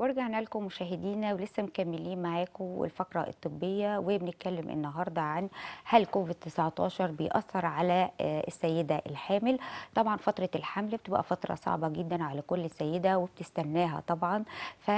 ورجعنا لكم مشاهدينا ولسه مكملين معاكم الفقره الطبيه وبنتكلم النهارده عن هل كوفيد 19 بيأثر على آه، السيده الحامل طبعا فتره الحمل بتبقى فتره صعبه جدا على كل سيده وبتستناها طبعا ف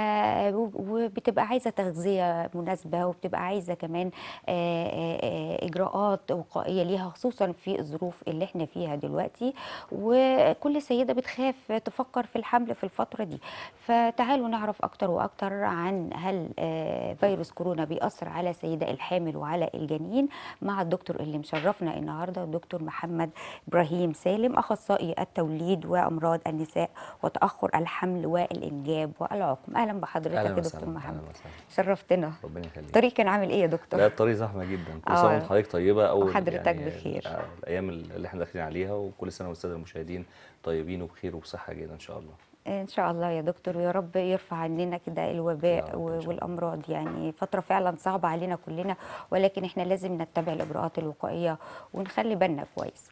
وبتبقى عايزه تغذيه مناسبه وبتبقى عايزه كمان آه، آه، اجراءات وقائيه ليها خصوصا في الظروف اللي احنا فيها دلوقتي وكل سيده بتخاف تفكر في الحمل في الفتره دي فتعالوا نعرف أكثر اكتر واكتر عن هل آه، فيروس كورونا بيأثر على السيده الحامل وعلى الجنين مع الدكتور اللي مشرفنا النهارده الدكتور محمد ابراهيم سالم اخصائي التوليد وامراض النساء وتاخر الحمل والانجاب والعقم اهلا بحضرتك يا دكتور محمد شرفتنا ربنا يخليك الطريق كان عامل ايه يا دكتور لا الطريق زحمه جدا كل سنه آه. حضرتك طيبه اول يعني حضرتك يعني بخير آه، الايام اللي احنا داخلين عليها وكل سنه والساده المشاهدين طيبين وبخير وبصحه جدا ان شاء الله ان شاء الله يا دكتور ويا رب يرفع عننا كده الوباء والامراض يعني فتره فعلا صعبه علينا كلنا ولكن احنا لازم نتبع الاجراءات الوقائيه ونخلي بالنا كويس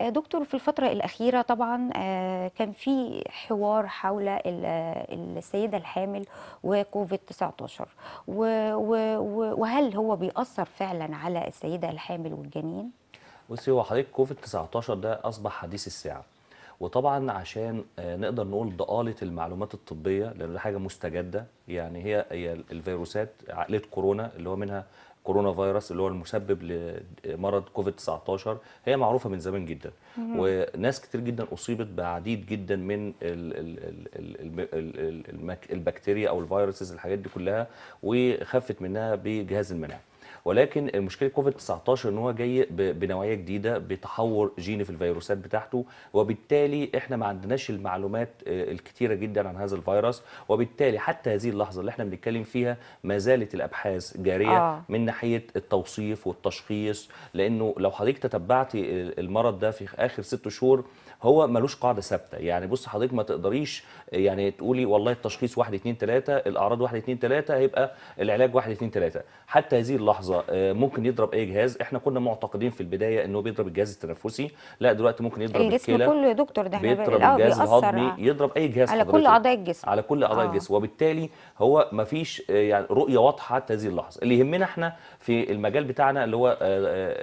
آه، دكتور في الفتره الاخيره طبعا آه، كان في حوار حول السيده الحامل وكوفيد 19 وهل هو بيأثر فعلا على السيده الحامل والجنين بصي هو حضرتك كوفيد 19 ده اصبح حديث الساعه وطبعا عشان آه، نقدر نقول ضآلة المعلومات الطبية لأن حاجة مستجدة يعني هي هي الفيروسات عقلية كورونا اللي هو منها كورونا فيروس اللي هو المسبب لمرض كوفيد 19 هي معروفه من زمان جدا مم. وناس كتير جدا اصيبت بعديد جدا من البكتيريا او الفيروسز الحاجات دي كلها وخفت منها بجهاز المناعه ولكن المشكله كوفيد 19 ان هو جاي بنوعيه جديده بتحور جيني في الفيروسات بتاعته وبالتالي احنا ما عندناش المعلومات آه، الكتيره جدا عن هذا الفيروس وبالتالي حتى هذه اللحظه اللي احنا بنتكلم فيها ما زالت الابحاث جاريه آه. من ناحيه التوصيف والتشخيص لانه لو حضرتك تتبعتي المرض ده في اخر ست شهور هو ملوش قاعده ثابته يعني بص حضرتك ما تقدريش يعني تقولي والله التشخيص 1 2 3 الاعراض 1 2 3 هيبقى العلاج 1 2 3 حتى هذه اللحظه آه، ممكن يضرب اي جهاز احنا كنا معتقدين في البدايه انه بيضرب الجهاز التنفسي لا دلوقتي ممكن يضرب الجسم الكلى كله يا دكتور ده احنا بيضرب الجهاز الهضمي يضرب اي جهاز على كل اعضاء الجسم على كل اعضاء آه. الجسم وبالتالي هو ما فيش آه، يعني رؤيه واضحه حتى هذه اللحظه اللي يهمنا احنا في المجال بتاعنا اللي هو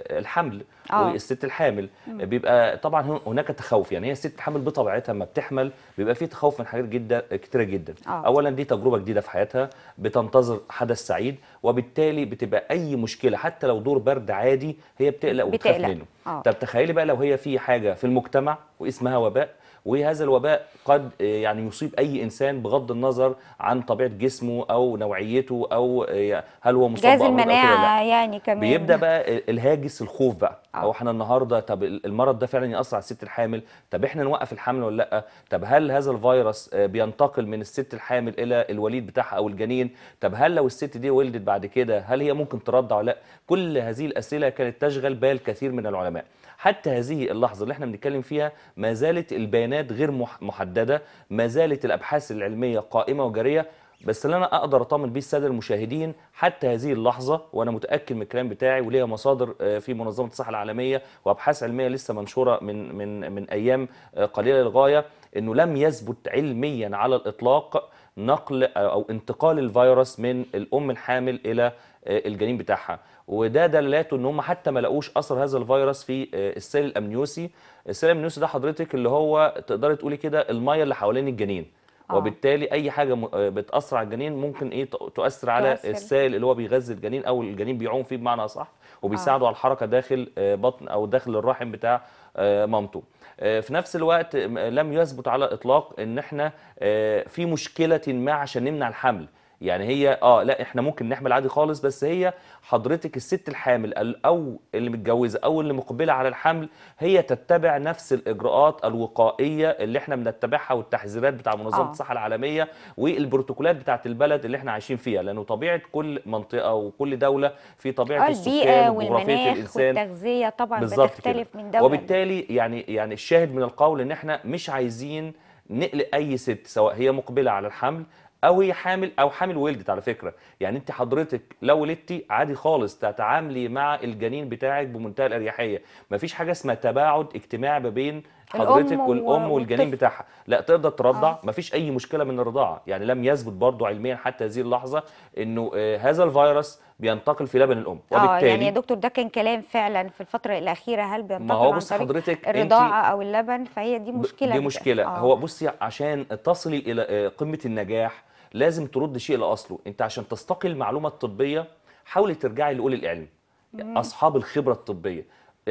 الحمل والست الحامل بيبقى طبعا هناك تخوف تخوف يعني هي الست حامل بطبيعتها لما بتحمل بيبقى في تخوف من حاجات جدا كتيره جدا آه. اولا دي تجربه جديده في حياتها بتنتظر حدث سعيد وبالتالي بتبقى اي مشكله حتى لو دور برد عادي هي بتقلق وبتخاف منه آه. طب تخيلي بقى لو هي في حاجه في المجتمع واسمها وباء وهذا الوباء قد آه، يعني يصيب اي انسان بغض النظر عن طبيعه جسمه او نوعيته او آه، هل هو مصاب جهاز المناعه يعني كمان بيبدا بقى الهاجس الخوف بقى او آه. احنا النهارده طب المرض ده فعلا ياثر على الست الحامل طب احنا نوقف الحمل ولا لا طب هل هذا الفيروس آه، بينتقل من الست الحامل الى الوليد بتاعها او الجنين طب هل لو الست دي ولدت بعد كده هل هي ممكن ترضع ولا لا كل هذه الاسئله كانت تشغل بال كثير من العلماء حتى هذه اللحظه اللي احنا بنتكلم فيها ما زالت البيانات غير محدده ما زالت الابحاث العلميه قائمه وجاريه بس اللي انا اقدر اطمن بيه الساده المشاهدين حتى هذه اللحظه وانا متاكد من الكلام بتاعي وليها مصادر آه، في منظمه الصحه العالميه وابحاث علميه لسه منشوره من من من ايام آه، قليله للغايه انه لم يثبت علميا على الاطلاق نقل آه، او انتقال الفيروس من الام الحامل الى الجنين بتاعها وده دلالاته ان هم حتى ما لقوش اثر هذا الفيروس في السيل الامنيوسي السيل الامنيوسي ده حضرتك اللي هو تقدري تقولي كده الميه اللي حوالين الجنين آه. وبالتالي اي حاجه آه، بتاثر على الجنين ممكن ايه تؤثر على تؤثر. السائل اللي هو بيغذي الجنين او الجنين بيعوم فيه بمعنى صح وبيساعده آه. على الحركه داخل آه، بطن او داخل الرحم بتاع مامته في نفس الوقت لم يثبت على الاطلاق ان احنا في مشكله ما عشان نمنع الحمل يعني هي اه لا احنا ممكن نحمل عادي خالص بس هي حضرتك الست الحامل او اللي متجوزه او اللي مقبله على الحمل هي تتبع نفس الاجراءات الوقائيه اللي احنا بنتبعها والتحذيرات بتاع منظمه آه. الصحه العالميه والبروتوكولات بتاعت البلد اللي احنا عايشين فيها لانه طبيعه كل منطقه وكل دوله في طبيعه آه، السكان والمناخ الانسان والتغذيه طبعا بتختلف كده. من دوله وبالتالي يعني يعني الشاهد من القول ان احنا مش عايزين نقلق اي ست سواء هي مقبله على الحمل او هي حامل او حامل ولدت على فكره يعني انت حضرتك لو ولدتي عادي خالص تتعاملي مع الجنين بتاعك بمنتهى الاريحيه مفيش حاجه اسمها تباعد اجتماع ما بين حضرتك والام والجنين بتاعها لا تقدر ترضع آه. مفيش اي مشكله من الرضاعه يعني لم يثبت برضه علميا حتى هذه اللحظه انه آه، هذا الفيروس بينتقل في لبن الام آه، وبالتالي يعني يا دكتور ده كان كلام فعلا في الفتره الاخيره هل بينتقل عن طريق الرضاعه او اللبن فهي دي مشكله دي مشكله آه. هو بصي عشان تصلي الى قمه النجاح لازم ترد شيء لاصله انت عشان تستقي المعلومه الطبيه حاولي ترجعي لاولي العلم مم. اصحاب الخبره الطبيه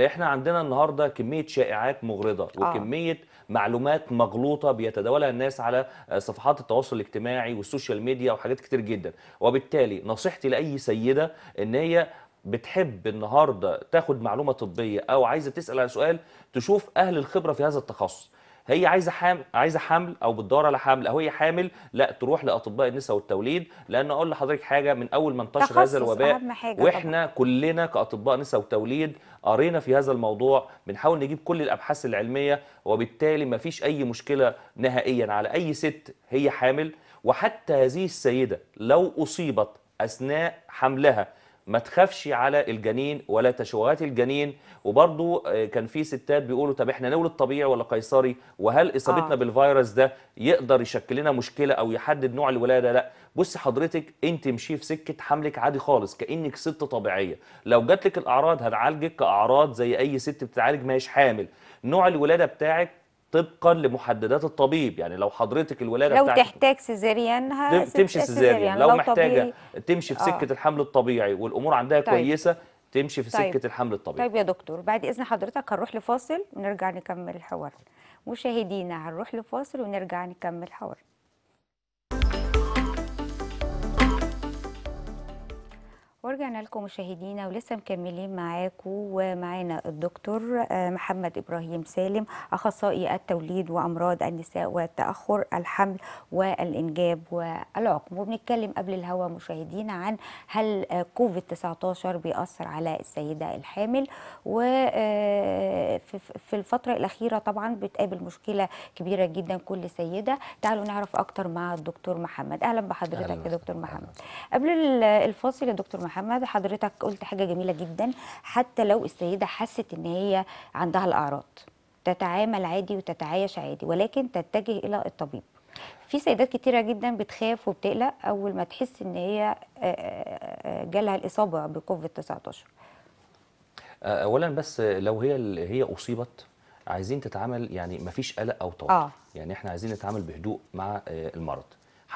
احنا عندنا النهارده كميه شائعات مغرضه آه. وكميه معلومات مغلوطه بيتداولها الناس على صفحات التواصل الاجتماعي والسوشيال ميديا وحاجات كتير جدا وبالتالي نصيحتي لاي سيده ان هي بتحب النهارده تاخد معلومه طبيه او عايزه تسال على سؤال تشوف اهل الخبره في هذا التخصص هي عايزه حامل عايزه حمل او بتدور على حمل او هي حامل لا تروح لاطباء النساء والتوليد لان اقول لحضرتك حاجه من اول ما انتشر هذا الوباء واحنا طبعا. كلنا كاطباء نساء وتوليد قرينا في هذا الموضوع بنحاول نجيب كل الابحاث العلميه وبالتالي ما فيش اي مشكله نهائيا على اي ست هي حامل وحتى هذه السيده لو اصيبت اثناء حملها ما تخافش على الجنين ولا تشوهات الجنين وبرضو آه، كان في ستات بيقولوا طب احنا نولد طبيعي ولا قيصري وهل اصابتنا آه. بالفيروس ده يقدر يشكل لنا مشكله او يحدد نوع الولاده لا بص حضرتك انت مشي في سكه حملك عادي خالص كانك ست طبيعيه لو جات لك الاعراض هنعالجك كاعراض زي اي ست بتتعالج ما هيش حامل نوع الولاده بتاعك طبقا لمحددات الطبيب يعني لو حضرتك الولاده لو بتاعتك لو تحتاج سيزيريان تمشي سيزيريان لو, لو محتاجه تمشي في آه. سكه آه. الحمل الطبيعي والامور عندها طيب. كويسه تمشي في طيب. سكه الحمل الطبيعي طيب يا دكتور بعد اذن حضرتك هنروح لفاصل ونرجع نكمل الحوار مشاهدينا هنروح لفاصل ونرجع نكمل حوارنا ورجعنا لكم مشاهدينا ولسه مكملين معاكم ومعانا الدكتور آه، محمد ابراهيم سالم اخصائي التوليد وامراض النساء والتاخر الحمل والانجاب والعقم وبنتكلم قبل الهوا مشاهدينا عن هل كوفيد 19 بيأثر على السيده الحامل وفي آه، الفتره الاخيره طبعا بتقابل مشكله كبيره جدا كل سيده تعالوا نعرف اكتر مع الدكتور محمد اهلا بحضرتك يا دكتور محمد قبل الفاصل يا دكتور محمد محمد حضرتك قلت حاجه جميله جدا حتى لو السيده حست ان هي عندها الاعراض تتعامل عادي وتتعايش عادي ولكن تتجه الى الطبيب في سيدات كتيره جدا بتخاف وبتقلق اول ما تحس ان هي آه، آه، آه، جالها الاصابه بكوفيد 19 اولا بس لو هي هي اصيبت عايزين تتعامل يعني مفيش قلق او توتر آه. يعني احنا عايزين نتعامل بهدوء مع المرض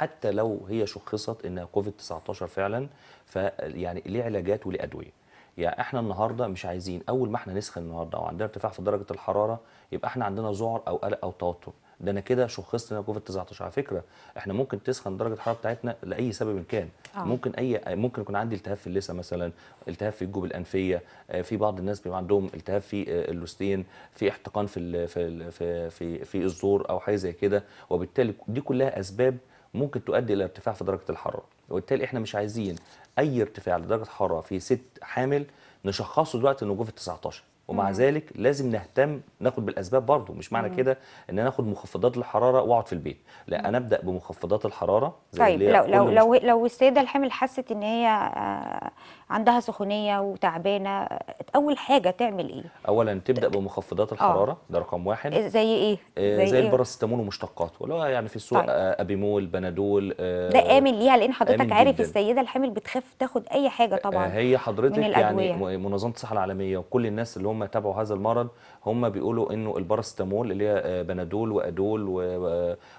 حتى لو هي شخصت انها كوفيد 19 فعلا فيعني ليه علاجات وليه ادويه يعني احنا النهارده مش عايزين اول ما احنا نسخن النهارده او عندنا ارتفاع في درجه الحراره يبقى احنا عندنا ذعر او قلق او توتر ده انا كده شخصت ان كوفيد 19 على فكره احنا ممكن تسخن درجه الحراره بتاعتنا لاي سبب إن كان آه. ممكن اي ممكن يكون عندي التهاب في اللثه مثلا التهاب في الجوب الانفيه آه، في بعض الناس بيبقى عندهم التهاب في آه، اللوستين في احتقان في في في في, في الزور او حاجه زي كده وبالتالي دي كلها اسباب ممكن تؤدي الى ارتفاع في درجه الحراره وبالتالي احنا مش عايزين اي ارتفاع لدرجه حراره في ست حامل نشخصه دلوقتي انه جوفيد 19 ومع ذلك لازم نهتم ناخد بالاسباب برضه مش معنى كده ان انا اخد مخفضات الحراره واقعد في البيت لا انا ابدا بمخفضات الحراره زي طيب لو لو لو, لو السيده الحامل حست ان هي آه، عندها سخونيه وتعبانه اول حاجه تعمل ايه اولا تبدا بمخفضات آه. الحراره آه. ده رقم واحد إيه، زي ايه آه، زي, زي إيه؟ الباراسيتامول ومشتقاته ولا يعني في السوق طيب. ابيمول بنادول آه ده امن ليها لان حضرتك عارف جداً. السيده الحامل بتخاف تاخد اي حاجه طبعا هي حضرتك من يعني منظمه الصحه العالميه وكل الناس اللي هم هم تابعوا هذا المرض هم بيقولوا انه البارستامول اللي هي آه، بنادول وادول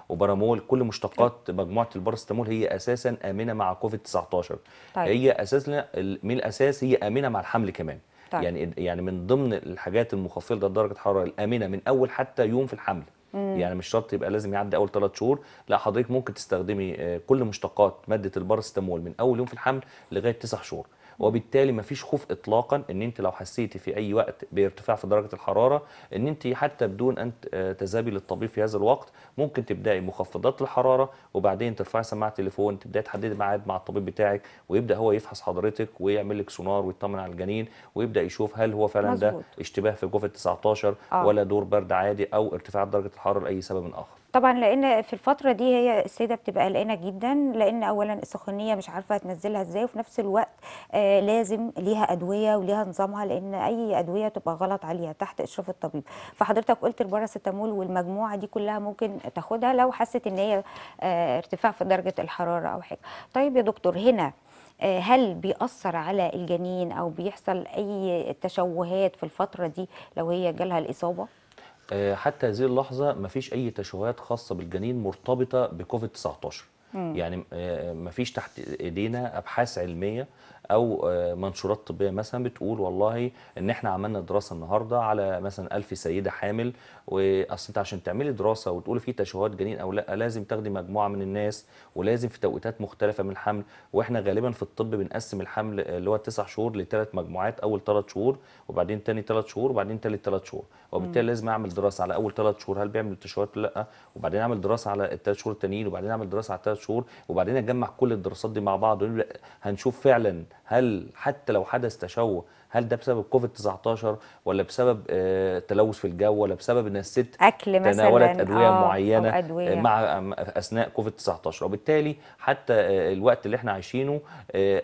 وبرامول كل مشتقات مجموعه البارستامول هي اساسا امنه مع كوفيد 19 طيب. هي اساسا من الاساس هي امنه مع الحمل كمان طيب. يعني يعني من ضمن الحاجات المخفضه لدرجه الحراره الامنه من اول حتى يوم في الحمل مم. يعني مش شرط يبقى لازم يعدي اول ثلاث شهور لا حضرتك ممكن تستخدمي آه، كل مشتقات ماده البارستامول من اول يوم في الحمل لغايه تسع شهور وبالتالي مفيش خوف اطلاقا ان انت لو حسيتي في اي وقت بارتفاع في درجه الحراره ان انت حتى بدون ان تذهبي للطبيب في هذا الوقت ممكن تبداي مخفضات الحراره وبعدين ترفعي سماعه التليفون تبداي تحددي ميعاد مع الطبيب بتاعك ويبدا هو يفحص حضرتك ويعمل لك سونار ويطمن على الجنين ويبدا يشوف هل هو فعلا مزبوط. ده اشتباه في ال 19 آه. ولا دور برد عادي او ارتفاع درجه الحراره لاي سبب اخر طبعا لان في الفتره دي هي السيده بتبقى قلقانه جدا لان اولا السخونيه مش عارفه تنزلها ازاي وفي نفس الوقت آه لازم ليها ادويه وليها نظامها لان اي ادويه تبقى غلط عليها تحت اشراف الطبيب فحضرتك قلت الباراسيتامول والمجموعه دي كلها ممكن تاخدها لو حست ان هي آه ارتفاع في درجه الحراره او حاجه طيب يا دكتور هنا آه، هل بيأثر على الجنين أو بيحصل أي تشوهات في الفترة دي لو هي جالها الإصابة؟ آه، حتى هذه اللحظه ما فيش اي تشوهات خاصه بالجنين مرتبطه بكوفيد 19 يعني آه، ما فيش تحت ايدينا ابحاث علميه او آه، منشورات طبيه مثلا بتقول والله ان احنا عملنا دراسه النهارده على مثلا 1000 سيده حامل واصل انت عشان تعملي دراسه وتقولي في تشوهات جنين او لا لازم تاخدي مجموعه من الناس ولازم في توقيتات مختلفه من الحمل واحنا غالبا في الطب بنقسم الحمل آه، اللي هو التسع شهور لثلاث مجموعات اول ثلاث شهور وبعدين ثاني ثلاث شهور وبعدين ثالث ثلاث شهور وبالتالي لازم اعمل دراسه على اول ثلاث شهور هل بيعمل تشوهات ولا لا وبعدين اعمل دراسه على الثلاث شهور التانيين وبعدين اعمل دراسه على الثلاث شهور وبعدين اجمع كل الدراسات دي مع بعض هنشوف فعلا هل حتى لو حدث تشوه هل ده بسبب كوفيد 19 ولا بسبب آه، تلوث في الجو ولا بسبب ان الست اكل مثلا تناولت آه، ادويه أو معينه آه، أدوية. مع اثناء كوفيد 19 وبالتالي حتى الوقت اللي احنا عايشينه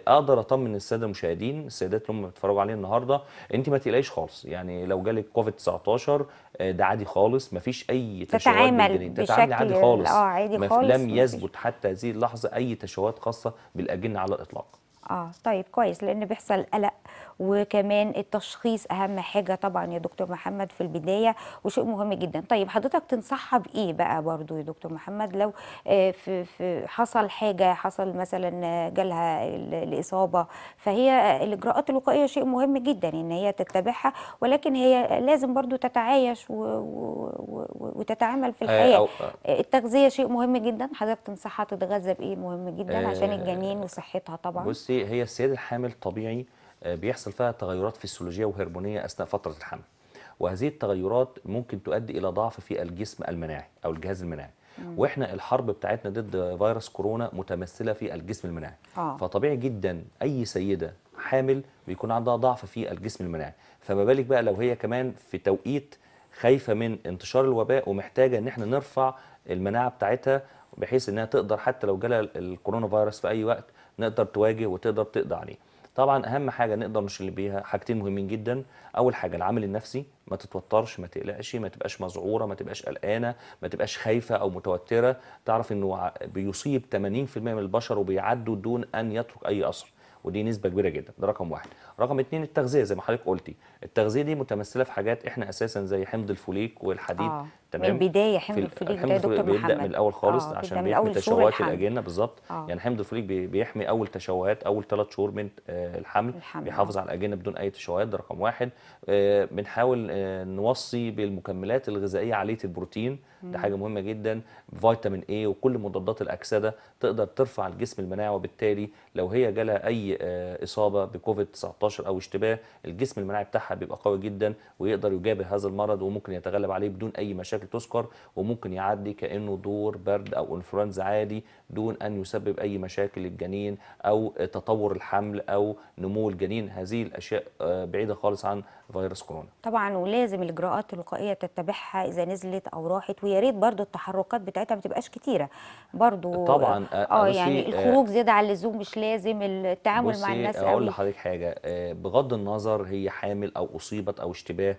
اقدر اطمن الساده المشاهدين السيدات اللي هم بيتفرجوا علينا النهارده انت ما تقلقيش خالص يعني لو جالك كوفيد 19 ده عادي خالص مفيش اي تشوهات تتعامل بشكل عادي خالص عادي خالص لم يثبت حتى هذه اللحظه اي تشوهات خاصه بالاجنه على الاطلاق اه طيب كويس لان بيحصل قلق وكمان التشخيص اهم حاجه طبعا يا دكتور محمد في البدايه وشيء مهم جدا طيب حضرتك تنصحها بايه بقى برضو يا دكتور محمد لو آه، في في حصل حاجه حصل مثلا جالها الاصابه فهي الاجراءات الوقائيه شيء مهم جدا ان هي تتبعها ولكن هي لازم برضو تتعايش و... و... وتتعامل في الحياه آه، التغذيه شيء مهم جدا حضرتك تنصحها تتغذى بايه مهم جدا عشان الجنين آه، وصحتها طبعا بصي هي السيدة الحامل طبيعي آه، بيحصل فيها تغيرات فيسيولوجية وهرمونية أثناء فترة الحمل وهذه التغيرات ممكن تؤدي إلى ضعف في الجسم المناعي أو الجهاز المناعي واحنا الحرب بتاعتنا ضد فيروس كورونا متمثله في الجسم المناعي آه. فطبيعي جدا اي سيده حامل بيكون عندها ضعف في الجسم المناعي فما بالك بقى لو هي كمان في توقيت خايفه من انتشار الوباء ومحتاجه ان احنا نرفع المناعه بتاعتها بحيث انها تقدر حتى لو جالها الكورونا فيروس في اي وقت نقدر تواجه وتقدر تقضي عليه طبعا اهم حاجه نقدر نشيل بيها حاجتين مهمين جدا اول حاجه العامل النفسي ما تتوترش ما تقلقش ما تبقاش مذعوره ما تبقاش قلقانه ما تبقاش خايفه او متوتره تعرف انه بيصيب 80% من البشر وبيعدوا دون ان يترك اي اثر ودي نسبه كبيره جدا ده رقم واحد رقم اتنين التغذيه زي ما حضرتك قلتي التغذيه دي متمثله في حاجات احنا اساسا زي حمض الفوليك والحديد آه. تمام من يعني البدايه حمض الفوليك ده دكتور بيبدا محمد. من الاول خالص آه. عشان بيحمي تشوهات الاجنه بالظبط آه. يعني حمض الفوليك بيحمي اول تشوهات اول ثلاث شهور من آه، الحمل, الحمل. آه. بيحافظ على الاجنه بدون اي تشوهات ده رقم واحد آه، بنحاول نوصي بالمكملات الغذائيه عاليه البروتين ده حاجه مهمه جدا فيتامين اي وكل مضادات الاكسده تقدر ترفع الجسم المناعه وبالتالي لو هي جالها اي اصابه بكوفيد 19 او اشتباه الجسم المناعي بتاعها بتاعها بيبقى قوي جدا ويقدر يجابه هذا المرض وممكن يتغلب عليه بدون اي مشاكل تذكر وممكن يعدي كانه دور برد او انفلونزا عادي دون ان يسبب اي مشاكل للجنين او تطور الحمل او نمو الجنين هذه الاشياء آه، بعيده خالص عن فيروس كورونا طبعا ولازم الاجراءات الوقائيه تتبعها اذا نزلت او راحت ويا ريت برده التحركات بتاعتها ما تبقاش كتيره برده طبعا اه, آه، يعني آه، الخروج زياده عن اللزوم مش لازم التعامل مع الناس اقول لحضرتك حاجه بغض النظر هي حامل أو أصيبت أو اشتباه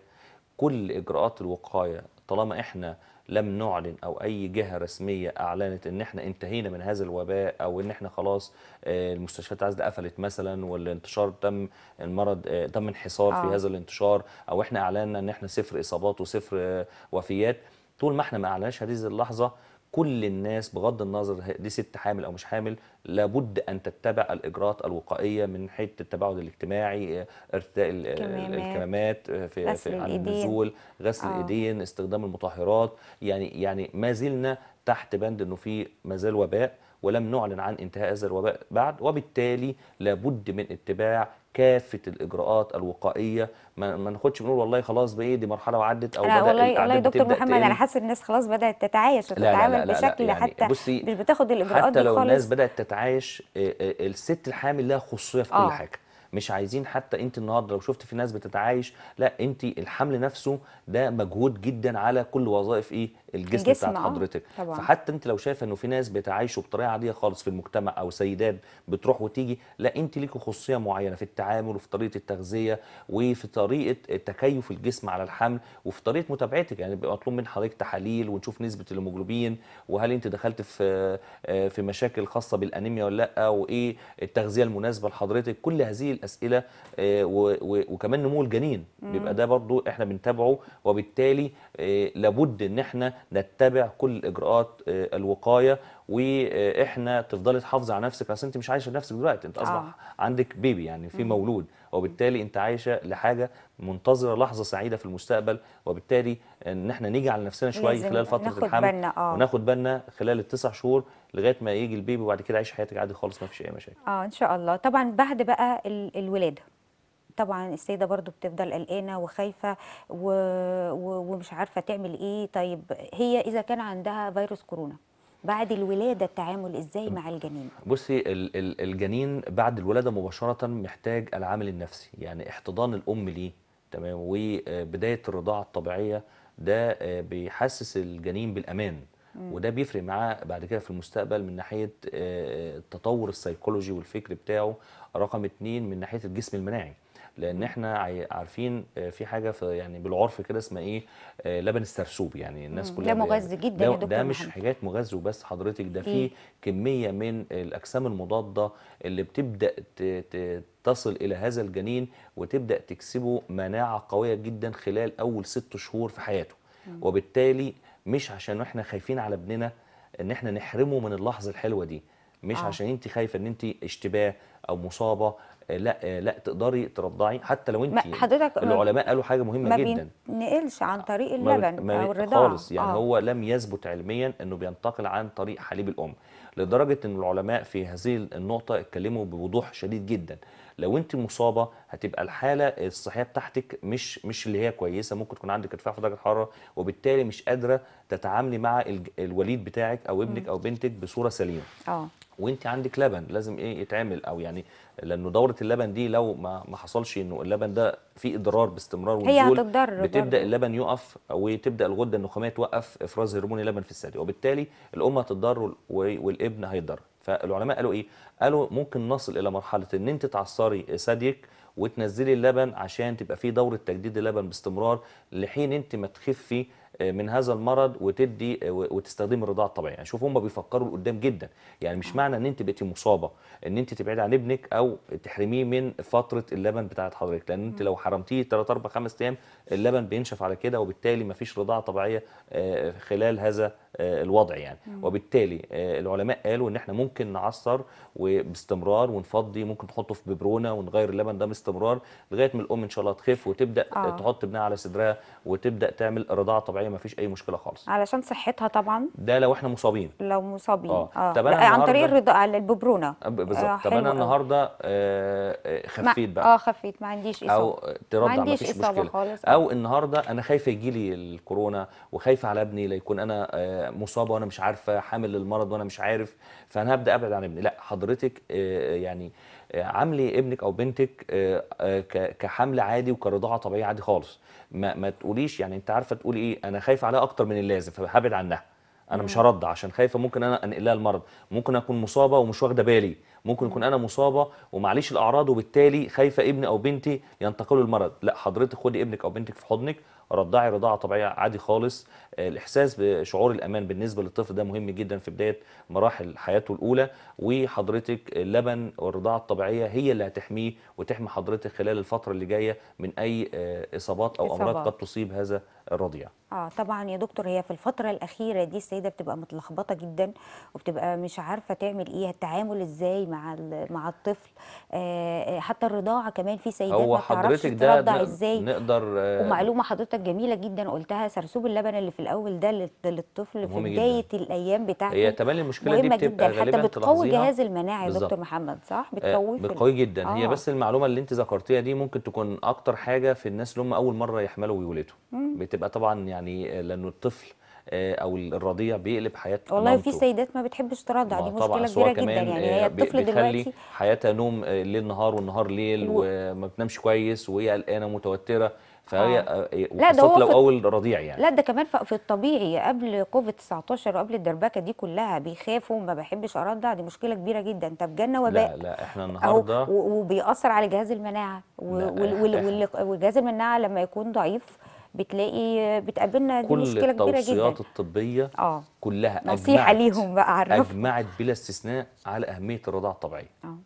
كل إجراءات الوقاية طالما إحنا لم نعلن أو أي جهة رسمية أعلنت إن إحنا انتهينا من هذا الوباء أو إن إحنا خلاص آه، المستشفيات العزل قفلت مثلا والانتشار تم المرض آه، تم انحصار في آه. هذا الانتشار أو إحنا أعلنا إن إحنا صفر إصابات وصفر وفيات طول ما إحنا ما أعلناش هذه اللحظة كل الناس بغض النظر دي ست حامل او مش حامل لابد ان تتبع الاجراءات الوقائيه من حيث التباعد الاجتماعي آه، ارتداء آه، الكمامات آه، في, غسل في عن النزول غسل الايدين استخدام المطهرات يعني يعني ما زلنا تحت بند انه في مازال وباء ولم نعلن عن انتهاء هذا الوباء بعد وبالتالي لابد من اتباع كافه الاجراءات الوقائيه ما, ما ناخدش بنقول والله خلاص بقى إيه، دي مرحله وعدت او بدأ والله والله يا دكتور محمد انا حاسس الناس خلاص بدات تتعايش وتتعامل لا لا لا بشكل يعني حتى بصي مش بتاخد الاجراءات حتى لو الناس بدات تتعايش آه، آه، الست الحامل لها خصوصيه في كل آه. حاجه مش عايزين حتى انت النهارده لو شفت في ناس بتتعايش لا انت الحمل نفسه ده مجهود جدا على كل وظائف ايه الجسم, الجسم بتاع آه، حضرتك طبعا. فحتى انت لو شايفه انه في ناس بيتعايشوا بطريقه عاديه خالص في المجتمع او سيدات بتروح وتيجي لا انت ليكي خصوصيه معينه في التعامل وفي طريقه التغذيه وفي طريقه تكيف الجسم على الحمل وفي طريقه متابعتك يعني بيبقى مطلوب من حضرتك تحاليل ونشوف نسبه الهيموجلوبين وهل انت دخلت في آه، في مشاكل خاصه بالانيميا ولا لا وايه التغذيه المناسبه لحضرتك كل هذه الاسئله آه، وكمان نمو الجنين بيبقى ده برضو احنا بنتابعه وبالتالي لابد ان احنا نتبع كل اجراءات آه، الوقايه واحنا تفضلي تحافظي على نفسك اصل انت مش عايشه لنفسك دلوقتي انت اصبح آه. عندك بيبي يعني في مولود وبالتالي انت عايشه لحاجه منتظره لحظه سعيده في المستقبل وبالتالي ان احنا نيجي على نفسنا شويه خلال فتره الحمل آه. وناخد بالنا خلال التسع شهور لغايه ما يجي البيبي وبعد كده عيش حياتك عادي خالص ما فيش اي مشاكل اه ان شاء الله طبعا بعد بقى الولاده طبعا السيده برضو بتفضل قلقانه وخايفه و... و... ومش عارفه تعمل ايه طيب هي اذا كان عندها فيروس كورونا بعد الولاده التعامل ازاي مع الجنين بصي الجنين بعد الولاده مباشره محتاج العامل النفسي يعني احتضان الام ليه تمام وبدايه الرضاعه الطبيعيه ده آه، بيحسس الجنين بالامان وده بيفرق معاه بعد كده في المستقبل من ناحيه التطور آه، السيكولوجي والفكر بتاعه رقم اتنين من ناحيه الجسم المناعي لان احنا عارفين آه، في حاجه في يعني بالعرف كده اسمها ايه آه، لبن السرسوب يعني الناس كلها ده مغذي جدا ده, ده مش حاجات مغذي وبس حضرتك ده في إيه؟ كميه من الاجسام المضاده اللي بتبدا تصل الى هذا الجنين وتبدا تكسبه مناعه قويه جدا خلال اول ست شهور في حياته وبالتالي مش عشان احنا خايفين على ابننا ان احنا نحرمه من اللحظه الحلوه دي مش آه. عشان انت خايفه ان انت اشتباه او مصابه آه، لا آه، لا تقدري ترضعي حتى لو انت حضرتك العلماء قالوا حاجه مهمه ما جدا ما بينقلش عن طريق اللبن ما او الرضاعه خالص يعني آه. هو لم يثبت علميا انه بينتقل عن طريق حليب الام لدرجه ان العلماء في هذه النقطه اتكلموا بوضوح شديد جدا لو انت مصابه هتبقى الحاله الصحيه بتاعتك مش مش اللي هي كويسه ممكن تكون عندك ارتفاع في درجه الحراره وبالتالي مش قادره تتعاملي مع الوليد بتاعك او ابنك م. او بنتك بصوره سليمه اه وانت عندك لبن لازم ايه يتعمل او يعني يعني لانه دوره اللبن دي لو ما ما حصلش انه اللبن ده فيه اضرار باستمرار ونزول بتبدا برضه. اللبن يقف وتبدا الغده النخاميه توقف افراز هرمون اللبن في الثدي وبالتالي الام هتضر والابن هيتضرر فالعلماء قالوا ايه قالوا ممكن نصل الى مرحله ان انت تعصري ثديك وتنزلي اللبن عشان تبقى فيه دوره تجديد اللبن باستمرار لحين انت ما تخفي من هذا المرض وتدي وتستخدمي الرضاعه الطبيعيه يعني شوف هم بيفكروا لقدام جدا يعني مش آه. معنى ان انت بقيتي مصابه ان انت تبعدي عن ابنك او تحرميه من فتره اللبن بتاعه حضرتك لان انت لو حرمتيه 3 4 5 ايام اللبن بينشف على كده وبالتالي ما فيش رضاعه طبيعيه آه، خلال هذا آه، الوضع يعني وبالتالي العلماء قالوا ان احنا ممكن نعصر وباستمرار ونفضي ممكن نحطه في ببرونه ونغير اللبن ده باستمرار لغايه ما الام ان شاء الله تخف وتبدا آه. تحط ابنها على صدرها وتبدا تعمل رضاعه طبيعيه ما فيش اي مشكله خالص علشان صحتها طبعا ده لو احنا مصابين لو مصابين اه, آه. طب انا عن طريق على الببرونه آه، بالظبط آه طب انا النهارده آه, آه، خفيت بقى اه خفيت ما عنديش اصابه او ترضع ما عنديش إصابة مشكله خالص او النهارده انا خايفه يجي لي الكورونا وخايفه على ابني لا يكون انا آه مصابه وانا مش عارفه حامل للمرض وانا مش عارف فانا هبدا ابعد عن ابني لا حضرتك آه, آه، يعني عاملي ابنك او بنتك كحمل عادي وكرضاعه طبيعيه عادي خالص ما, ما تقوليش يعني انت عارفه تقولي ايه انا خايفه عليها اكتر من اللازم فهبعد عنها انا مش هرد عشان خايفه ممكن انا انقلها المرض ممكن اكون مصابه ومش واخده بالي ممكن اكون انا مصابه ومعليش الاعراض وبالتالي خايفه ابني او بنتي ينتقلوا المرض لا حضرتك خدي ابنك او بنتك في حضنك رضعي رضاعه طبيعيه عادي خالص الاحساس بشعور الامان بالنسبه للطفل ده مهم جدا في بدايه مراحل حياته الاولى وحضرتك اللبن والرضاعه الطبيعيه هي اللي هتحميه وتحمي حضرتك خلال الفتره اللي جايه من اي آه، اصابات او إصابات. امراض قد تصيب هذا الرضيع اه طبعا يا دكتور هي في الفتره الاخيره دي السيده بتبقى متلخبطه جدا وبتبقى مش عارفه تعمل ايه التعامل ازاي مع مع الطفل آه،, آه حتى الرضاعه كمان في سيدات ما بتعرفش ده ازاي نقدر آه ومعلومه حضرتك جميله جدا قلتها سرسوب اللبن اللي في الاول ده للطفل في بدايه الايام بتاعته هي تبني المشكله دي بتبقى جدا حتى بتقوي جهاز المناعي يا دكتور محمد صح بتقوي آه بتقوي جدا آه. هي بس المعلومه اللي انت ذكرتيها دي ممكن تكون اكتر حاجه في الناس اللي هم اول مره يحملوا ويولدوا بتبقى طبعا يعني لانه الطفل آه، او الرضيع بيقلب حياته والله في سيدات ما بتحبش ترضع دي مشكله كبيره جدا يعني آه، هي الطفل دلوقتي حياتها نوم آه، ليل نهار والنهار ليل وما بتنامش كويس وهي قلقانه متوتره فهي آه. آه، إيه، لا ده هو لو اول رضيع يعني لا ده كمان في الطبيعي قبل كوفيد 19 وقبل الدربكه دي كلها بيخافوا ما بحبش ارضع دي مشكله كبيره جدا طب جالنا وباء لا لا احنا النهارده وبيأثر على جهاز المناعه وجهاز المناعه لما يكون ضعيف بتلاقي بتقابلنا دي مشكله كبيره جدا كل التوصيات الطبيه آه. كلها نصيحه ليهم بقى عرفت اجمعت بلا استثناء على اهميه الرضاعه الطبيعيه آه.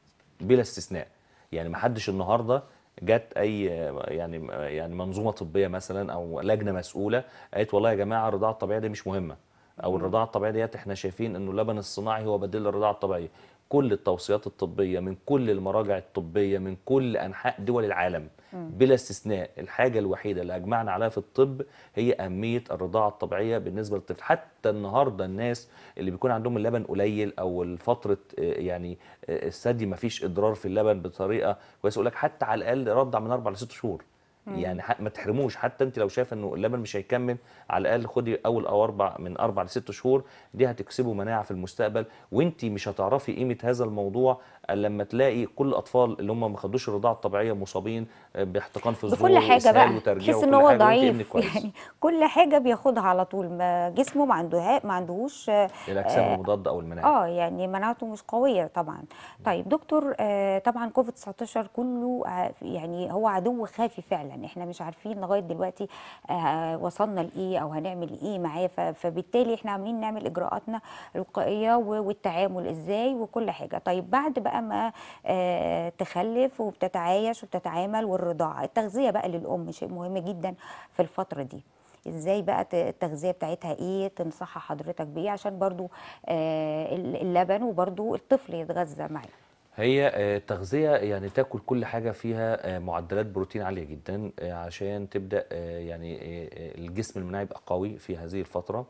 بلا استثناء يعني ما حدش النهارده جت اي يعني يعني منظومه طبيه مثلا او لجنه مسؤوله قالت والله يا جماعه الرضاعه الطبيعيه دي مش مهمه او الرضاعه الطبيعيه ديت احنا شايفين انه اللبن الصناعي هو بديل للرضاعه الطبيعيه كل التوصيات الطبيه من كل المراجع الطبيه من كل انحاء دول العالم بلا استثناء الحاجه الوحيده اللي اجمعنا عليها في الطب هي اهميه الرضاعه الطبيعيه بالنسبه للطفل حتى النهارده الناس اللي بيكون عندهم اللبن قليل او فتره آه، يعني آه، الثدي ما فيش اضرار في اللبن بطريقه كويسه يقول لك حتى على الاقل رضع من اربع لست شهور مم. يعني ما تحرموش حتى انت لو شايفه انه اللبن مش هيكمل على الاقل خدي اول او اربع من اربع لست شهور دي هتكسبه مناعه في المستقبل وانت مش هتعرفي قيمه هذا الموضوع لما تلاقي كل الاطفال اللي هم ما خدوش الرضاعه الطبيعيه مصابين آه، باحتقان في الظهور بكل حاجه بقى تحس ان هو ضعيف يعني كل حاجه بياخدها على طول ما جسمه ما عنده ما عندهوش آه، الاجسام آه المضاده او المناعه اه يعني مناعته مش قويه طبعا طيب دكتور آه طبعا كوفيد 19 كله آه يعني هو عدو خافي فعلا احنا مش عارفين لغايه دلوقتي آه وصلنا لايه او هنعمل ايه معاه فبالتالي احنا عاملين نعمل اجراءاتنا الوقائيه والتعامل ازاي وكل حاجه طيب بعد بقى بقى ما آه، تخلف وبتتعايش وبتتعامل والرضاعه التغذيه بقى للام شيء مهم جدا في الفتره دي ازاي بقى التغذيه بتاعتها ايه تنصحها حضرتك بايه عشان برضو آه، اللبن وبرضو الطفل يتغذى معانا هي آه، التغذيه يعني تاكل كل حاجه فيها معدلات بروتين عاليه جدا عشان تبدا يعني الجسم المناعي يبقى قوي في هذه الفتره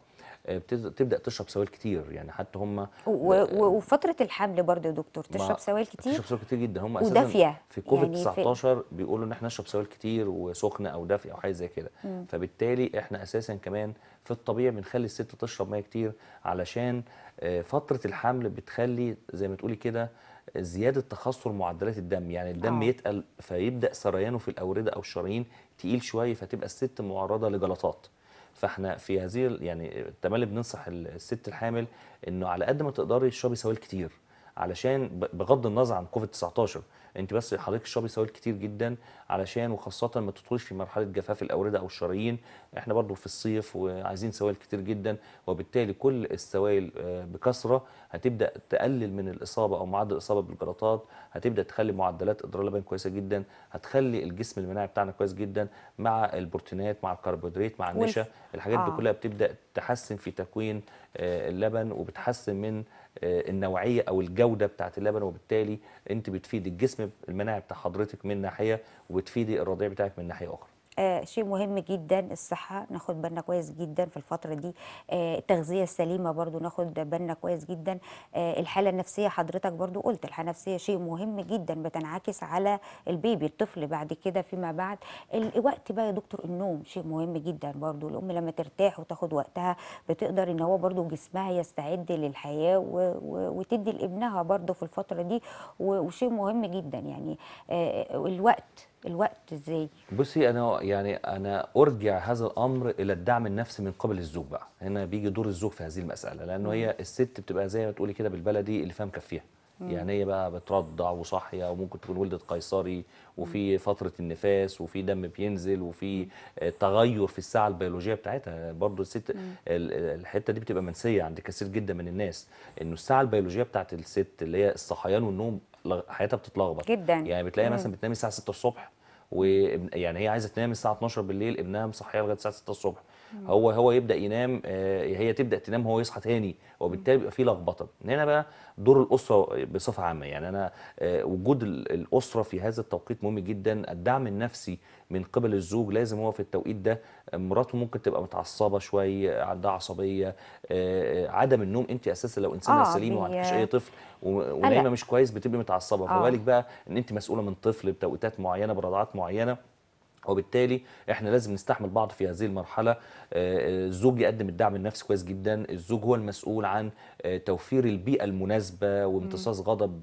آه، بتبدا تشرب سوائل كتير يعني حتى هم وفتره الحمل برضه يا دكتور تشرب سوائل كتير تشرب سوائل كتير جدا هم اساسا في كوفيد يعني 19 في... بيقولوا ان احنا نشرب سوائل كتير وسخنه او دافيه او حاجه زي كده فبالتالي احنا اساسا كمان في الطبيعي بنخلي الست تشرب ميه كتير علشان آه، فتره الحمل بتخلي زي ما تقولي كده زياده تخثر معدلات الدم يعني الدم آه. يتقل فيبدا سريانه في الاورده او الشرايين تقيل شويه فتبقى الست معرضه لجلطات فاحنا في هذه يعني التملي بننصح الست الحامل انه على قد ما تقدري تشربي سوائل كتير علشان بغض النظر عن كوفيد 19 انت بس حضرتك الشعب سوائل كتير جدا علشان وخاصه ما تدخلش في مرحله جفاف الاورده او الشرايين احنا برضو في الصيف وعايزين سوائل كتير جدا وبالتالي كل السوائل آه، بكثره هتبدا تقلل من الاصابه او معدل الاصابه بالجلطات هتبدا تخلي معدلات ادرار اللبن كويسه جدا هتخلي الجسم المناعي بتاعنا كويس جدا مع البروتينات مع الكربوهيدرات مع النشا الحاجات دي آه. كلها بتبدا تحسن في تكوين آه، اللبن وبتحسن من آه، النوعيه او الجوده بتاعه اللبن وبالتالي انت بتفيد الجسم المناعي بتاع حضرتك من ناحيه وبتفيدي الرضيع بتاعك من ناحيه اخرى آه شيء مهم جدا الصحة ناخد بالنا كويس جدا في الفترة دي آه التغذية السليمة برضو ناخد بالنا كويس جدا آه الحالة النفسية حضرتك برضو قلت الحالة النفسية شيء مهم جدا بتنعكس على البيبي الطفل بعد كده فيما بعد الوقت بقى يا دكتور النوم شيء مهم جدا برضو الأم لما ترتاح وتاخد وقتها بتقدر إن هو برضو جسمها يستعد للحياة و... و... وتدي لابنها برضو في الفترة دي وشيء مهم جدا يعني آه، الوقت الوقت ازاي بصي انا يعني انا ارجع هذا الامر الى الدعم النفسي من قبل الزوج بقى هنا بيجي دور الزوج في هذه المساله لانه هي الست بتبقى زي ما تقولي كده بالبلدي اللي فاهم كفيها يعني هي بقى بترضع وصاحيه وممكن تكون ولدت قيصري وفي فتره النفاس وفي دم بينزل وفي تغير في الساعه البيولوجيه بتاعتها برضو الست الحته دي بتبقى منسيه عند كثير جدا من الناس انه الساعه البيولوجيه بتاعت الست اللي هي الصحيان والنوم حياتها بتتلخبط جدا يعني بتلاقي مثلا بتنام الساعه 6 الصبح ويعني هي عايزه تنام الساعه 12 بالليل ابنها مصحيه لغايه الساعه 6 الصبح هو هو يبدا ينام آه، هي تبدا تنام هو يصحى تاني وبالتالي بيبقى في لخبطه هنا بقى دور الاسره بصفه عامه يعني انا آه، وجود الاسره في هذا التوقيت مهم جدا الدعم النفسي من قبل الزوج لازم هو في التوقيت ده مراته ممكن تبقى متعصبه شويه عندها عصبيه آه، عدم النوم انت اساسا لو انسانه آه سليمه وما عندكش اي طفل ونايمه مش كويس بتبقي متعصبه فما بقى ان انت مسؤوله من طفل بتوقيتات معينه برضعات معينه وبالتالي احنا لازم نستحمل بعض في هذه المرحله آه، آه، الزوج يقدم الدعم النفسي كويس جدا الزوج هو المسؤول عن آه، توفير البيئه المناسبه وامتصاص غضب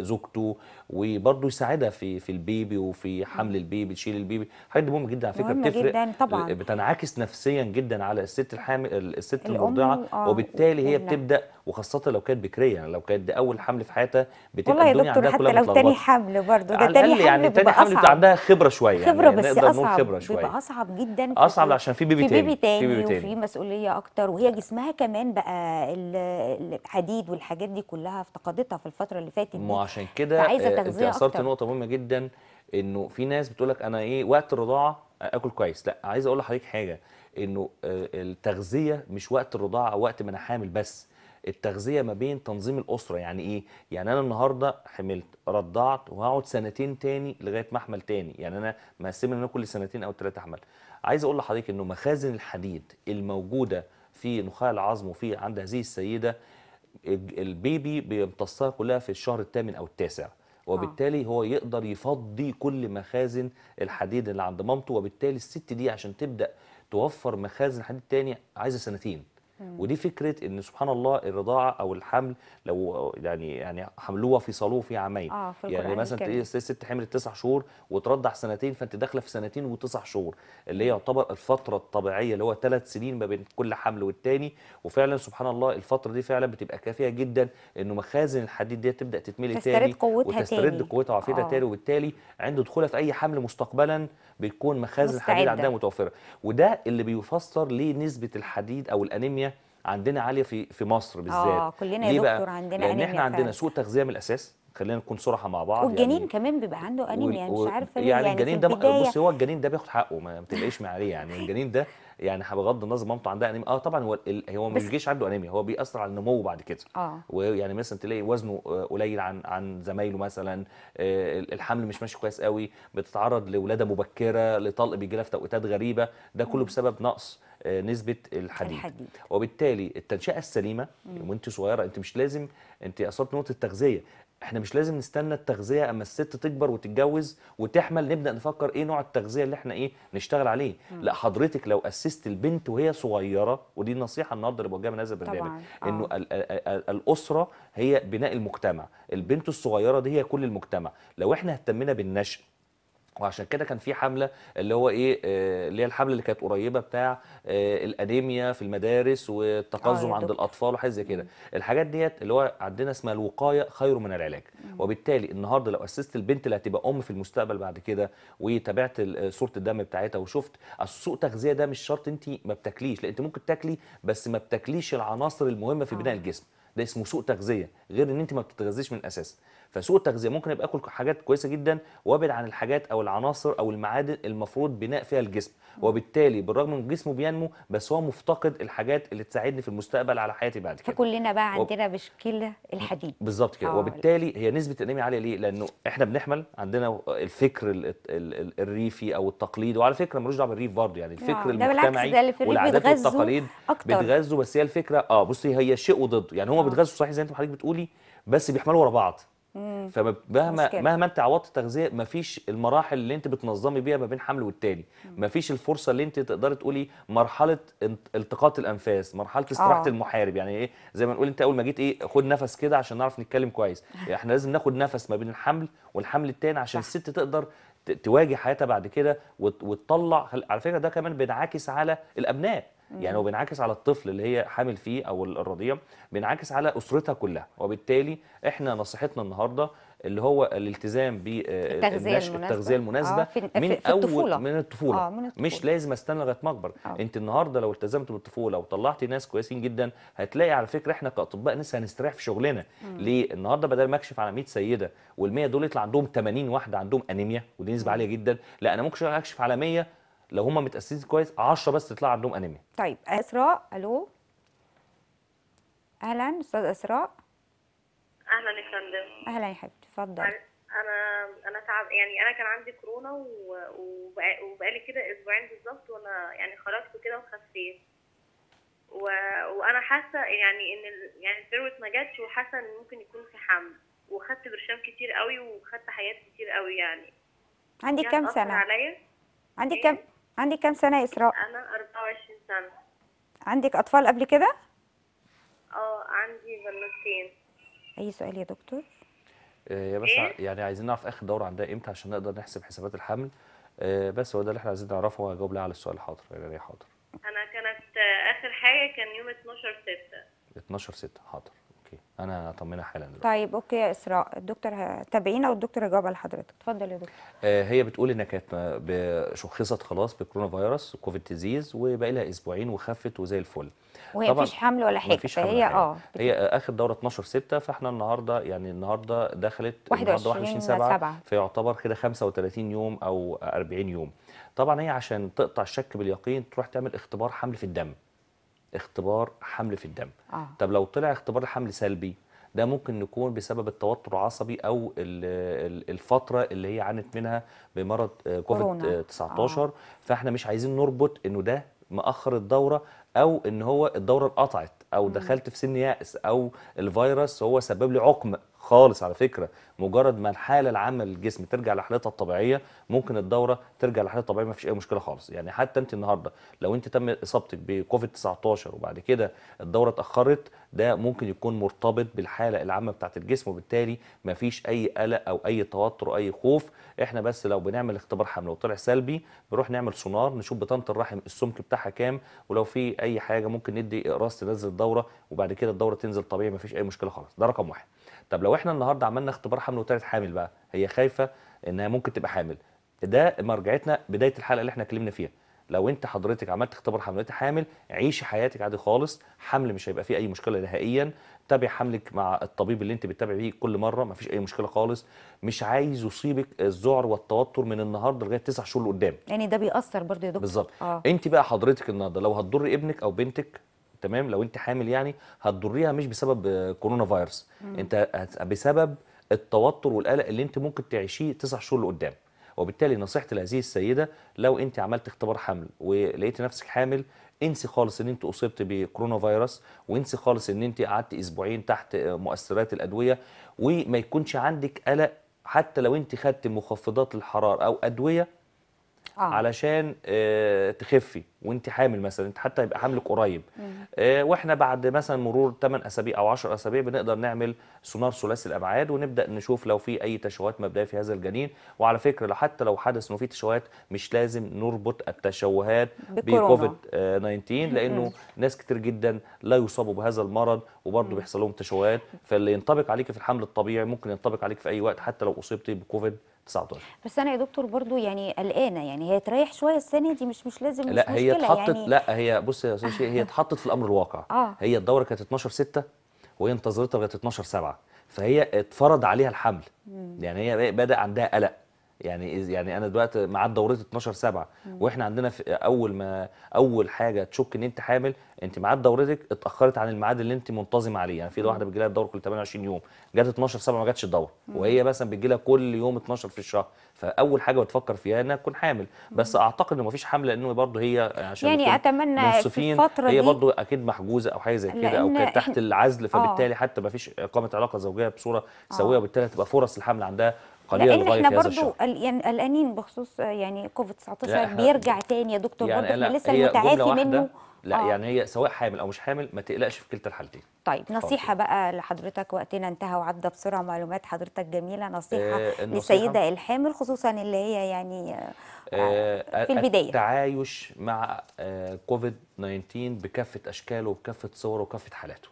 زوجته وبرضه يساعدها في في البيبي وفي حمل البيبي تشيل البيبي حاجه مهمه جدا على فكره بتفرق جدا طبعا بتنعكس نفسيا جدا على الست الحامل الست المرضعه وبالتالي هي بتبدا وخاصه لو كانت بكريه يعني لو كانت ده اول حمل في حياتها بتبقى الدنيا عندها كلها والله يا دكتور حتى لو تاني حمل برضه ده يعني تاني حمل يعني تاني حمل عندها خبره شويه يعني. خبره يعني بس نقدر نقول خبره شويه بيبقى اصعب جدا في اصعب عشان في بيبي, في بيبي تاني, في بيبي تاني وفي مسؤوليه اكتر وهي جسمها كمان بقى الحديد والحاجات دي كلها افتقدتها في الفتره اللي فاتت ما عشان كده عايزه آه، تغذيه اكتر اثرت نقطه مهمه جدا انه في ناس بتقول لك انا ايه وقت الرضاعه اكل كويس لا عايز اقول لحضرتك حاجه انه آه، التغذيه مش وقت الرضاعه وقت ما انا حامل بس التغذيه ما بين تنظيم الاسره يعني ايه يعني انا النهارده حملت رضعت وهقعد سنتين تاني لغايه ما احمل تاني يعني انا مقسم ان انا كل سنتين او ثلاثه احمل عايز اقول لحضرتك انه مخازن الحديد الموجوده في نخاع العظم وفي عند هذه السيده البيبي بيمتصها كلها في الشهر الثامن او التاسع وبالتالي هو يقدر يفضي كل مخازن الحديد اللي عند مامته وبالتالي الست دي عشان تبدا توفر مخازن حديد تاني عايزه سنتين ودي فكره ان سبحان الله الرضاعه او الحمل لو يعني يعني حملوه في صلوه في عامين آه في يعني مثلا تلاقي الست حملت تسع شهور وترضع سنتين فانت داخله في سنتين وتسع شهور اللي هي يعتبر الفتره الطبيعيه اللي هو ثلاث سنين ما بين كل حمل والتاني وفعلا سبحان الله الفتره دي فعلا بتبقى كافيه جدا انه مخازن الحديد دي تبدا تتملي تسترد تاني قوتها وتسترد قوتها وعافيتها آه. تاني وبالتالي عند دخولها في اي حمل مستقبلا بتكون مخازن الحديد عندها متوفره وده اللي بيفسر ليه نسبه الحديد او الانيميا عندنا عاليه في في مصر بالذات اه كلنا يا دكتور عندنا لان احنا عندنا سوء تغذيه من الاساس خلينا نكون صراحه مع بعض يعني والجنين يعني كمان بيبقى عنده انيميا يعني مش عارفه يعني, يعني الجنين ده بص هو الجنين ده بياخد حقه ما بتلاقيش معاه يعني الجنين ده يعني بغض النظر مامته عندها انيميا اه طبعا هو هو ما بيجيش عنده انيميا هو بيأثر على النمو بعد كده اه ويعني مثلا تلاقي وزنه آه، قليل عن عن زمايله مثلا آه، الحمل مش ماشي كويس قوي بتتعرض لولاده مبكره لطلق بيجي لها في توقيتات غريبه ده كله بسبب نقص آه، نسبه الحديد, الحديد. وبالتالي التنشئه السليمه وانت صغيره انت مش لازم انت اصبت نقطه التغذيه احنا مش لازم نستنى التغذيه اما الست تكبر وتتجوز وتحمل نبدا نفكر ايه نوع التغذيه اللي احنا ايه نشتغل عليه مم. لا حضرتك لو اسست البنت وهي صغيره ودي النصيحه النهارده اللي بوجهها من هذا البرنامج انه آه. الاسره هي بناء المجتمع البنت الصغيره دي هي كل المجتمع لو احنا اهتمينا بالنشء وعشان كده كان في حمله اللي هو ايه آه، اللي هي الحمله اللي كانت قريبه بتاع آه، الانيميا في المدارس والتقزم آه عند الاطفال وحاجات زي كده الحاجات ديت اللي هو عندنا اسمها الوقايه خير من العلاج مم. وبالتالي النهارده لو اسست البنت اللي هتبقى ام في المستقبل بعد كده وتابعت آه، صوره الدم بتاعتها وشفت السوء تغذيه ده مش شرط انت ما بتاكليش لان انت ممكن تاكلي بس ما بتاكليش العناصر المهمه في آه. بناء الجسم ده اسمه سوء تغذيه غير ان انت ما بتتغذيش من الاساس فسوء التغذيه ممكن ابقى اكل حاجات كويسه جدا وابعد عن الحاجات او العناصر او المعادن المفروض بناء فيها الجسم وبالتالي بالرغم من جسمه بينمو بس هو مفتقد الحاجات اللي تساعدني في المستقبل على حياتي بعد كده فكلنا بقى عندنا و... مشكله الحديد بالظبط كده آه. وبالتالي هي نسبه الانيميا عاليه ليه لانه احنا بنحمل عندنا الفكر ال... ال... الريفي او التقليدي وعلى فكره ملوش دعوه بالريف برضه يعني الفكر آه. المجتمعي والعادات والتقاليد بتغذوا بس هي الفكره اه بصي هي شيء وضده يعني هو آه. بيتغذوا صحيح زي انت حضرتك بتقولي بس بيحملوا ورا بعض فمهما مهما انت عوضت تغذيه مفيش المراحل اللي انت بتنظمي بيها ما بين حمل والتاني مم. مفيش الفرصه اللي انت تقدري تقولي مرحله التقاط الانفاس مرحله استراحه آه. المحارب يعني ايه زي ما نقول انت اول ما جيت ايه خد نفس كده عشان نعرف نتكلم كويس احنا لازم ناخد نفس ما بين الحمل والحمل التاني عشان صح. الست تقدر تواجه حياتها بعد كده وتطلع على فكره ده كمان بينعكس على الابناء يعني هو بينعكس على الطفل اللي هي حامل فيه او الرضيع بينعكس على اسرتها كلها وبالتالي احنا نصيحتنا النهارده اللي هو الالتزام بالتغذيه آه، المناسبه التغذيه المناسبه آه في من في اول الطفولة. من الطفوله آه من الطفولة. مش لازم استنى لغايه ما اكبر آه. انت النهارده لو التزمت بالطفوله وطلعتي ناس كويسين جدا هتلاقي على فكره احنا كاطباء ناس هنستريح في شغلنا مم. ليه النهارده بدل ما اكشف على 100 سيده وال100 دول يطلع عندهم 80 واحده عندهم انيميا ودي نسبه عاليه جدا لا انا ممكن اكشف على 100 لو هم متاسسين كويس 10 بس تطلع عندهم انيميا طيب اسراء الو اهلا استاذ اسراء اهلا يا فندم اهلا يا حبيبتي اتفضل طيب، انا انا تعب يعني انا كان عندي كورونا وبقالي كده اسبوعين بالظبط وانا يعني خرجت كده وخفيت و... وانا حاسه يعني ان ال... يعني البيروت ما جاتش وحاسه ان ممكن يكون في حمل وخدت برشام كتير قوي وخدت حاجات كتير قوي يعني عندي يعني كام سنه عليا عندي إيه؟ كام عندك كام سنة يا إسراء؟ أنا 24 سنة عندك أطفال قبل كده؟ اه عندي بنوتين أي سؤال يا دكتور؟ آه، يا بس إيه؟ يعني عايزين نعرف آخر دورة عندها إمتى عشان نقدر نحسب حسابات الحمل آه، بس هو ده اللي إحنا عايزين نعرفه وهجاوب لها على السؤال يا يعني حاضر أنا كانت آخر حاجة كان يوم 12 6 12 6 حاضر انا اطمنها حالا دلوقتي طيب اوكي يا اسراء الدكتور تابعينا والدكتور هيجاوب على حضرتك اتفضل يا دكتور آه هي بتقول انها كانت شخصت خلاص بكورونا فيروس كوفيد ديزيز وبقى لها اسبوعين وخفت وزي الفل وهي مفيش حمل ولا حاجه مفيش حمل هي اه هي اخر دوره 12 6 فاحنا النهارده يعني النهارده دخلت 21 21 7, 7 فيعتبر كده 35 يوم او 40 يوم طبعا هي عشان تقطع الشك باليقين تروح تعمل اختبار حمل في الدم اختبار حمل في الدم آه. طب لو طلع اختبار الحمل سلبي ده ممكن نكون بسبب التوتر العصبي او الفتره اللي هي عانت منها بمرض آه، كوفيد 19 آه. آه. فاحنا مش عايزين نربط انه ده مأخر الدوره او ان هو الدوره انقطعت او دخلت في سن يأس او الفيروس هو سبب لي عقم خالص على فكره مجرد ما الحاله العامه للجسم ترجع لحالتها الطبيعيه ممكن الدوره ترجع لحالتها الطبيعيه ما فيش اي مشكله خالص يعني حتى انت النهارده لو انت تم اصابتك بكوفيد 19 وبعد كده الدوره اتاخرت ده ممكن يكون مرتبط بالحاله العامه بتاعت الجسم وبالتالي ما فيش اي قلق او اي توتر أو اي خوف احنا بس لو بنعمل اختبار حمل وطلع سلبي بنروح نعمل سونار نشوف بطانه الرحم السمك بتاعها كام ولو في اي حاجه ممكن ندي اقراص تنزل الدوره وبعد كده الدوره تنزل طبيعي ما فيش اي مشكله خالص ده رقم واحد طب لو احنا النهارده عملنا اختبار حمل وطلعت حامل بقى هي خايفه انها ممكن تبقى حامل ده مرجعتنا بدايه الحلقه اللي احنا اتكلمنا فيها لو انت حضرتك عملت اختبار حمل وطلعت حامل عيشي حياتك عادي خالص حمل مش هيبقى فيه اي مشكله نهائيا تابع حملك مع الطبيب اللي انت بتتابع بيه كل مره ما فيش اي مشكله خالص مش عايز يصيبك الذعر والتوتر من النهارده لغايه تسع شهور لقدام يعني ده بيأثر برضه يا دكتور بالظبط آه. انت بقى حضرتك النهارده لو هتضري ابنك او بنتك تمام لو انت حامل يعني هتضريها مش بسبب كورونا فيروس مم. انت بسبب التوتر والقلق اللي انت ممكن تعيشيه تسع شهور لقدام وبالتالي نصيحتي لهذه السيده لو انت عملت اختبار حمل ولقيت نفسك حامل انسي خالص ان انت اصبت بكورونا فيروس وانسي خالص ان انت قعدت اسبوعين تحت مؤثرات الادويه وما يكونش عندك قلق حتى لو انت خدت مخفضات للحراره او ادويه آه. علشان آه تخفي وانت حامل مثلا انت حتى يبقى حملك قريب آه واحنا بعد مثلا مرور 8 اسابيع او 10 اسابيع بنقدر نعمل سونار ثلاثي الابعاد ونبدا نشوف لو في اي تشوهات مبدئيه في هذا الجنين وعلى فكره حتى لو حدث انه في تشوهات مش لازم نربط التشوهات بكوفيد 19 لانه ناس كتير جدا لا يصابوا بهذا المرض وبرضه بيحصل لهم تشوهات فاللي ينطبق عليك في الحمل الطبيعي ممكن ينطبق عليك في اي وقت حتى لو اصبتي بكوفيد 19 19 بس انا يا دكتور برضو يعني قلقانه يعني هي تريح شويه السنه دي مش مش لازم لا مش هي اتحطت يعني لا هي بص يا استاذ هي اتحطت في الامر الواقع آه. هي الدوره كانت 12 6 وهي انتظرتها لغايه 12 7 فهي اتفرض عليها الحمل مم. يعني هي بدا عندها قلق يعني يعني انا دلوقتي ميعاد دورتي 12 7 واحنا عندنا في اول ما اول حاجه تشك ان انت حامل انت ميعاد دورتك اتاخرت عن الميعاد اللي انت منتظم عليه يعني في واحده بتجي لها الدوره كل 28 يوم جت 12 7 ما جاتش الدوره وهي مثلا بتجي لها كل يوم 12 في الشهر فاول حاجه بتفكر فيها انها تكون حامل بس اعتقد ان ما فيش حمله لانه برضه هي عشان يعني اتمنى في الفتره هي برضه اكيد محجوزه او حاجه زي كده او كانت تحت العزل فبالتالي آه. حتى ما فيش اقامه علاقه زوجيه بصوره سويه آه. وبالتالي هتبقى فرص الحمل عندها قليلا لان احنا يعني قلقانين بخصوص آه، يعني كوفيد 19 بيرجع تاني يا دكتور يعني برضه لسه متعافي منه لا آه. يعني هي سواء حامل او مش حامل ما تقلقش في كلتا الحالتين طيب نصيحه بقى لحضرتك وقتنا انتهى وعدى بسرعه معلومات حضرتك جميله نصيحه آه للسيده الحامل خصوصا اللي هي يعني آه آه, آه، في آه، البدايه التعايش مع آه كوفيد 19 بكافه اشكاله وبكافه صوره وكافه حالاته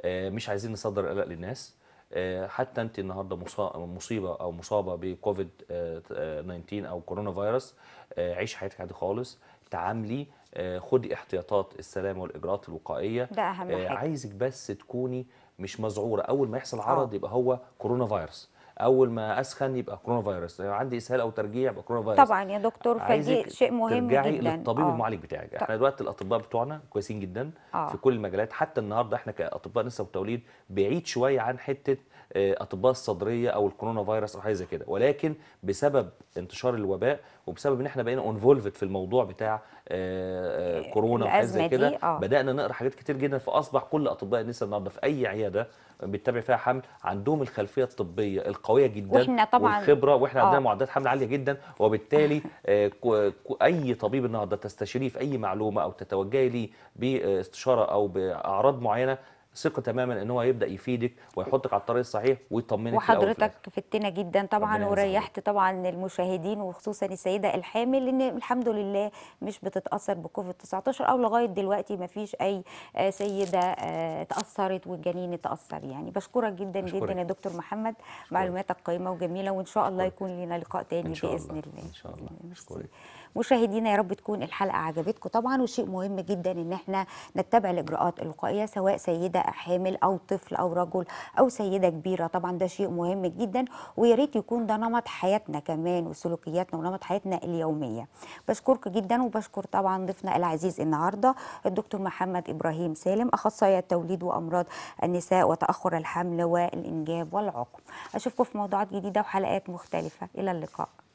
آه مش عايزين نصدر قلق للناس آه، حتى انت النهارده مصيبه او مصابه بكوفيد 19 او كورونا فيروس آه، عيش حياتك عادي خالص تعاملي آه، خدي احتياطات السلامه والاجراءات الوقائيه ده اهم حاجه عايزك بس تكوني مش مذعوره اول ما يحصل عرض يبقى هو كورونا فيروس اول ما اسخن يبقى كورونا فيروس لو يعني عندي اسهال او ترجيع يبقى كورونا فيروس طبعا يا دكتور فدي شيء مهم ترجعي جدا ترجعي للطبيب آه. المعالج بتاعك احنا دلوقتي الاطباء بتوعنا كويسين جدا أوه. في كل المجالات حتى النهارده احنا كاطباء نساء وتوليد بعيد شويه عن حته آه، اطباء الصدريه او الكورونا فيروس او حاجه زي كده ولكن بسبب انتشار الوباء وبسبب ان احنا بقينا انفولفد في الموضوع بتاع آه، آه، كورونا وحاجه كده بدانا نقرا حاجات كتير جدا فاصبح كل اطباء النساء النهارده في اي عياده بتتابع فيها حمل عندهم الخلفيه الطبيه القويه جدا واحنا طبعا والخبره واحنا عندنا معدات حمل عاليه جدا وبالتالي اي طبيب النهارده تستشيريه في اي معلومه او تتوجهي ليه باستشاره او باعراض معينه ثقه تماما ان هو هيبدا يفيدك ويحطك على الطريق الصحيح ويطمنك وحضرتك فتنا جدا طبعا وريحت طبعا المشاهدين وخصوصا السيده الحامل ان الحمد لله مش بتتاثر بكوفيد 19 او لغايه دلوقتي ما فيش اي آه، سيده آه، تاثرت والجنين اتاثر يعني بشكرك جدا بشكرك. جدا يا دكتور محمد معلوماتك قيمه وجميله وان شاء الله يكون لنا لقاء تاني باذن الله ان شاء الله بشكرك مشاهدينا يا رب تكون الحلقه عجبتكم طبعا وشيء مهم جدا ان احنا نتبع الاجراءات الوقائيه سواء سيده حامل او طفل او رجل او سيده كبيره طبعا ده شيء مهم جدا ويا ريت يكون ده نمط حياتنا كمان وسلوكياتنا ونمط حياتنا اليوميه بشكرك جدا وبشكر طبعا ضيفنا العزيز النهارده الدكتور محمد ابراهيم سالم اخصائي التوليد وامراض النساء وتاخر الحمل والانجاب والعقم اشوفكم في موضوعات جديده وحلقات مختلفه الى اللقاء